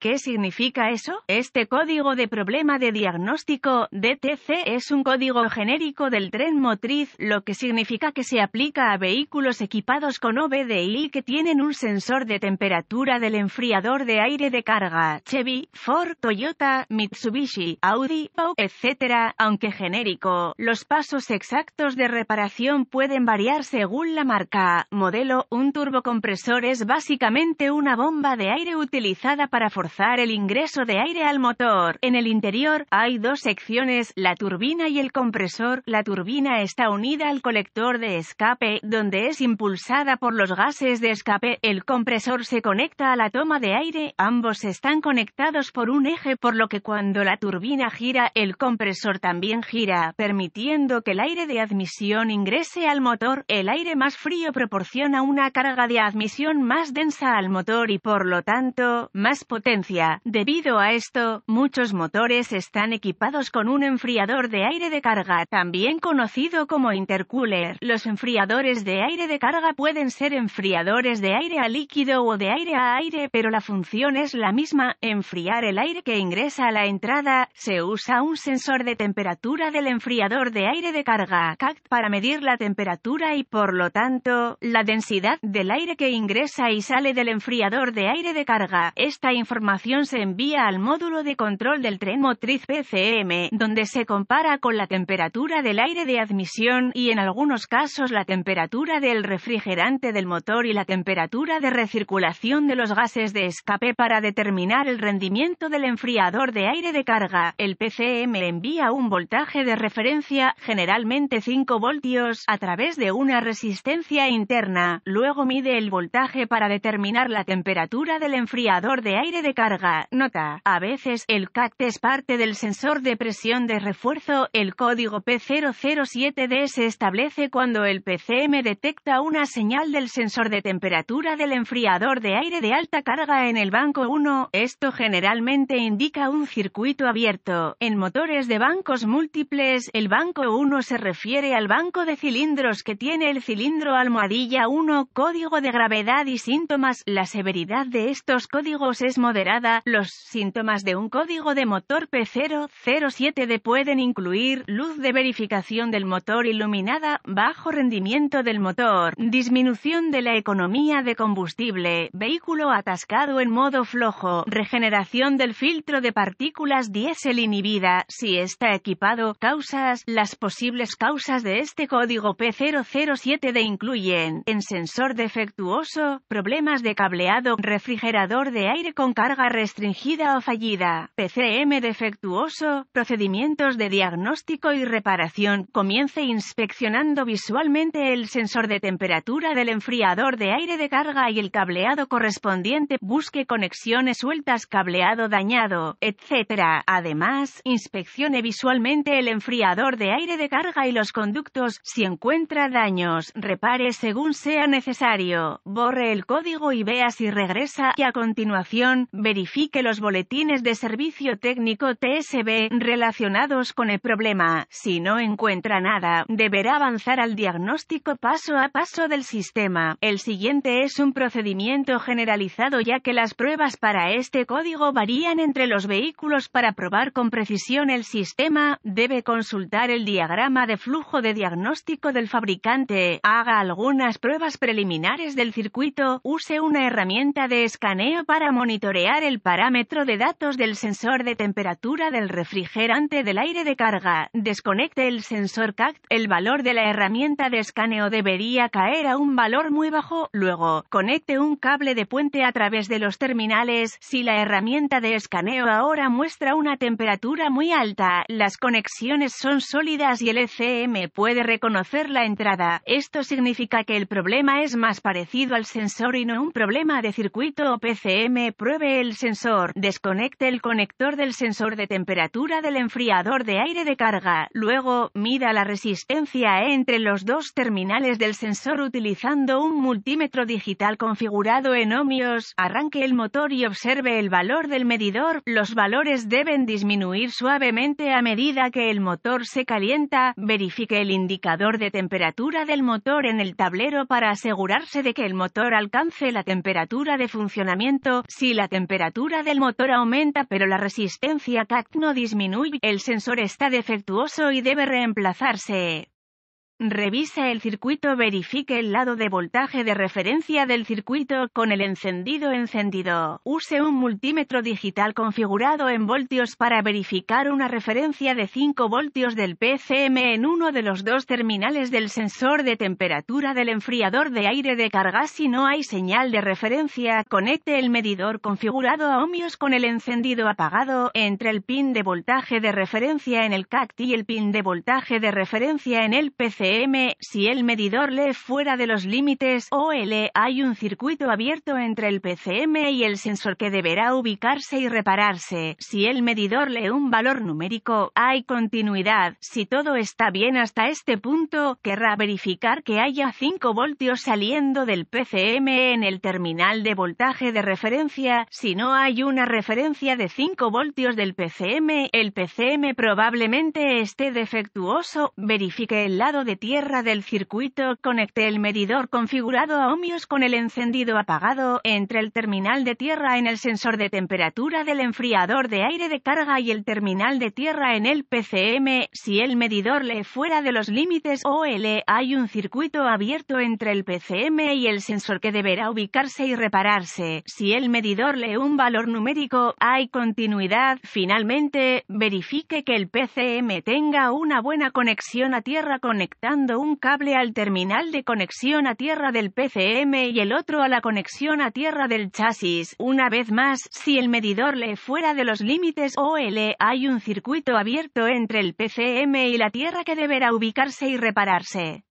¿Qué significa eso? Este código de problema de diagnóstico, DTC, es un código genérico del tren motriz, lo que significa que se aplica a vehículos equipados con OBDI que tienen un sensor de temperatura del enfriador de aire de carga, Chevy, Ford, Toyota, Mitsubishi, Audi, etc., aunque genérico. Los pasos exactos de reparación pueden variar según la marca, modelo, un turbocompresor es básicamente una bomba de aire utilizada para forzar el ingreso de aire al motor. En el interior hay dos secciones, la turbina y el compresor. La turbina está unida al colector de escape, donde es impulsada por los gases de escape. El compresor se conecta a la toma de aire. Ambos están conectados por un eje, por lo que cuando la turbina gira, el compresor también gira, permitiendo que el aire de admisión ingrese al motor. El aire más frío proporciona una carga de admisión más densa al motor y por lo tanto más potente. Debido a esto, muchos motores están equipados con un enfriador de aire de carga, también conocido como intercooler. Los enfriadores de aire de carga pueden ser enfriadores de aire a líquido o de aire a aire, pero la función es la misma, enfriar el aire que ingresa a la entrada. Se usa un sensor de temperatura del enfriador de aire de carga, CACT, para medir la temperatura y, por lo tanto, la densidad del aire que ingresa y sale del enfriador de aire de carga. Esta información se envía al módulo de control del tren motriz PCM, donde se compara con la temperatura del aire de admisión y en algunos casos la temperatura del refrigerante del motor y la temperatura de recirculación de los gases de escape para determinar el rendimiento del enfriador de aire de carga. El PCM envía un voltaje de referencia, generalmente 5 voltios, a través de una resistencia interna. Luego mide el voltaje para determinar la temperatura del enfriador de aire de carga. Nota. A veces, el CACT es parte del sensor de presión de refuerzo. El código P007D se establece cuando el PCM detecta una señal del sensor de temperatura del enfriador de aire de alta carga en el banco 1. Esto generalmente indica un circuito abierto. En motores de bancos múltiples, el banco 1 se refiere al banco de cilindros que tiene el cilindro almohadilla 1, código de gravedad y síntomas. La severidad de estos códigos es moderada los síntomas de un código de motor P007D pueden incluir luz de verificación del motor iluminada, bajo rendimiento del motor, disminución de la economía de combustible, vehículo atascado en modo flojo, regeneración del filtro de partículas diésel inhibida, si está equipado, causas, las posibles causas de este código P007D incluyen, en sensor defectuoso, problemas de cableado, refrigerador de aire con carga carga restringida o fallida, PCM defectuoso, procedimientos de diagnóstico y reparación. Comience inspeccionando visualmente el sensor de temperatura del enfriador de aire de carga y el cableado correspondiente. Busque conexiones sueltas, cableado dañado, etc. Además, inspeccione visualmente el enfriador de aire de carga y los conductos. Si encuentra daños, repare según sea necesario. Borre el código y vea si regresa. Y a continuación, verifique los boletines de servicio técnico TSB relacionados con el problema. Si no encuentra nada, deberá avanzar al diagnóstico paso a paso del sistema. El siguiente es un procedimiento generalizado ya que las pruebas para este código varían entre los vehículos para probar con precisión el sistema, debe consultar el diagrama de flujo de diagnóstico del fabricante, haga algunas pruebas preliminares del circuito, use una herramienta de escaneo para monitorear el parámetro de datos del sensor de temperatura del refrigerante del aire de carga. Desconecte el sensor CACT. El valor de la herramienta de escaneo debería caer a un valor muy bajo. Luego, conecte un cable de puente a través de los terminales. Si la herramienta de escaneo ahora muestra una temperatura muy alta, las conexiones son sólidas y el ECM puede reconocer la entrada. Esto significa que el problema es más parecido al sensor y no un problema de circuito o PCM. Pruebe el sensor. Desconecte el conector del sensor de temperatura del enfriador de aire de carga. Luego, mida la resistencia entre los dos terminales del sensor utilizando un multímetro digital configurado en ohmios. Arranque el motor y observe el valor del medidor. Los valores deben disminuir suavemente a medida que el motor se calienta. Verifique el indicador de temperatura del motor en el tablero para asegurarse de que el motor alcance la temperatura de funcionamiento. Si la temperatura temperatura del motor aumenta pero la resistencia CAC no disminuye, el sensor está defectuoso y debe reemplazarse. Revisa el circuito, verifique el lado de voltaje de referencia del circuito con el encendido encendido. Use un multímetro digital configurado en voltios para verificar una referencia de 5 voltios del PCM en uno de los dos terminales del sensor de temperatura del enfriador de aire de carga. Si no hay señal de referencia, conecte el medidor configurado a ohmios con el encendido apagado entre el pin de voltaje de referencia en el CACT y el pin de voltaje de referencia en el PCM si el medidor lee fuera de los límites OL, hay un circuito abierto entre el PCM y el sensor que deberá ubicarse y repararse. Si el medidor lee un valor numérico, hay continuidad. Si todo está bien hasta este punto, querrá verificar que haya 5 voltios saliendo del PCM en el terminal de voltaje de referencia. Si no hay una referencia de 5 voltios del PCM, el PCM probablemente esté defectuoso, verifique el lado de tierra del circuito, conecte el medidor configurado a ohmios con el encendido apagado, entre el terminal de tierra en el sensor de temperatura del enfriador de aire de carga y el terminal de tierra en el PCM, si el medidor lee fuera de los límites OL, e, hay un circuito abierto entre el PCM y el sensor que deberá ubicarse y repararse, si el medidor lee un valor numérico, hay continuidad, finalmente, verifique que el PCM tenga una buena conexión a tierra conectada un cable al terminal de conexión a tierra del PCM y el otro a la conexión a tierra del chasis. Una vez más, si el medidor le fuera de los límites OL, hay un circuito abierto entre el PCM y la tierra que deberá ubicarse y repararse.